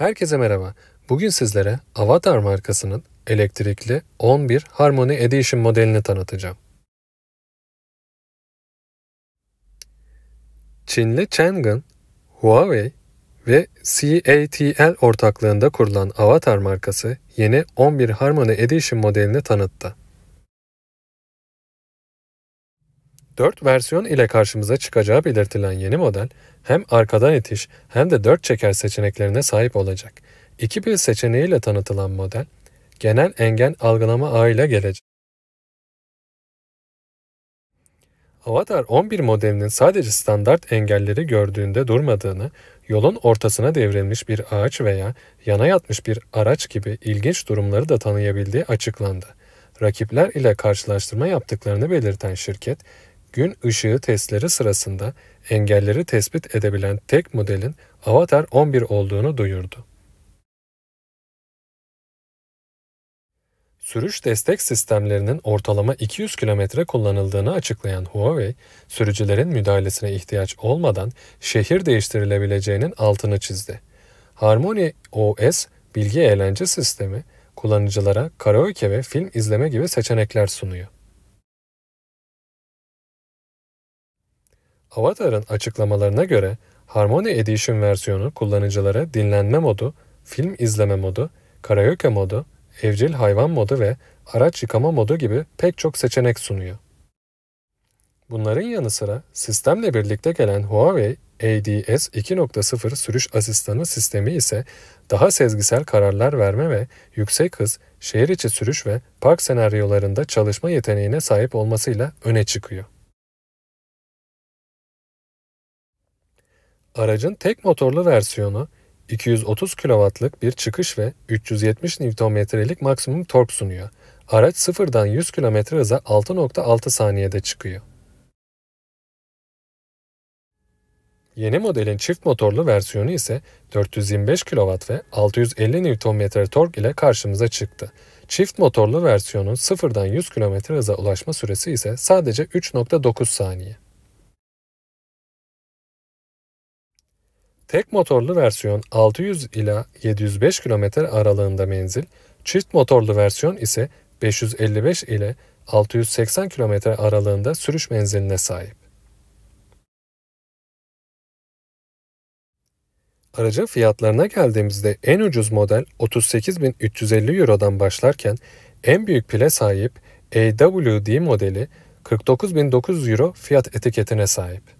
Herkese merhaba. Bugün sizlere Avatar markasının elektrikli 11 Harmony Edition modelini tanıtacağım. Çinli Chang'ın Huawei ve CATL ortaklığında kurulan Avatar markası yeni 11 Harmony Edition modelini tanıttı. 4 versiyon ile karşımıza çıkacağı belirtilen yeni model hem arkadan itiş hem de 4 çeker seçeneklerine sahip olacak. İki pil seçeneğiyle tanıtılan model genel engel algılama ağı gelecek. Avatar 11 modelinin sadece standart engelleri gördüğünde durmadığını, yolun ortasına devrilmiş bir ağaç veya yana yatmış bir araç gibi ilginç durumları da tanıyabildiği açıklandı. Rakipler ile karşılaştırma yaptıklarını belirten şirket, gün ışığı testleri sırasında engelleri tespit edebilen tek modelin Avatar 11 olduğunu duyurdu. Sürüş destek sistemlerinin ortalama 200 kilometre kullanıldığını açıklayan Huawei, sürücülerin müdahalesine ihtiyaç olmadan şehir değiştirilebileceğinin altını çizdi. Harmony OS bilgi eğlence sistemi kullanıcılara karaoke ve film izleme gibi seçenekler sunuyor. Avatar'ın açıklamalarına göre Harmony Edition versiyonu kullanıcılara dinlenme modu, film izleme modu, karaoke modu, evcil hayvan modu ve araç yıkama modu gibi pek çok seçenek sunuyor. Bunların yanı sıra sistemle birlikte gelen Huawei ADS 2.0 sürüş asistanı sistemi ise daha sezgisel kararlar verme ve yüksek hız, şehir içi sürüş ve park senaryolarında çalışma yeteneğine sahip olmasıyla öne çıkıyor. Aracın tek motorlu versiyonu 230 kW'lık bir çıkış ve 370 Nm'lik maksimum tork sunuyor. Araç sıfırdan 100 km hıza 6.6 saniyede çıkıyor. Yeni modelin çift motorlu versiyonu ise 425 kW ve 650 Nm tork ile karşımıza çıktı. Çift motorlu versiyonun sıfırdan 100 km hıza ulaşma süresi ise sadece 3.9 saniye. Tek motorlu versiyon 600 ila 705 km aralığında menzil, çift motorlu versiyon ise 555 ile 680 km aralığında sürüş menziline sahip. Aracın fiyatlarına geldiğimizde en ucuz model 38.350 Euro'dan başlarken en büyük pile sahip AWD modeli 49.900 Euro fiyat etiketine sahip.